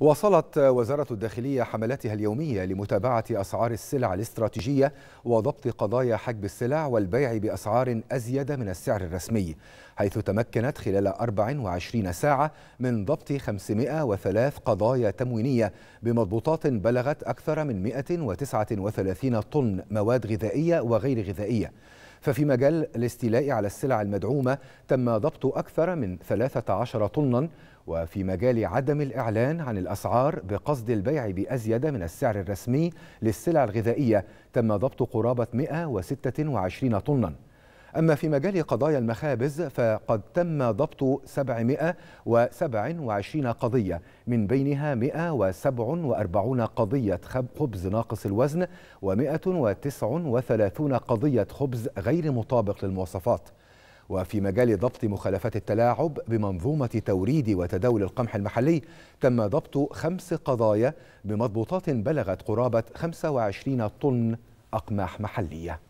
واصلت وزارة الداخلية حملاتها اليومية لمتابعة أسعار السلع الاستراتيجية وضبط قضايا حجب السلع والبيع بأسعار أزيد من السعر الرسمي حيث تمكنت خلال 24 ساعة من ضبط 503 قضايا تموينية بمضبوطات بلغت أكثر من 139 طن مواد غذائية وغير غذائية ففي مجال الاستيلاء على السلع المدعومة تم ضبط أكثر من 13 طنا وفي مجال عدم الإعلان عن الأسعار بقصد البيع بأزيد من السعر الرسمي للسلع الغذائية تم ضبط قرابة 126 طناً أما في مجال قضايا المخابز فقد تم ضبط 727 قضية من بينها 147 قضية خبز ناقص الوزن و139 قضية خبز غير مطابق للمواصفات وفي مجال ضبط مخالفات التلاعب بمنظومة توريد وتداول القمح المحلي تم ضبط خمس قضايا بمضبوطات بلغت قرابة 25 طن أقماح محلية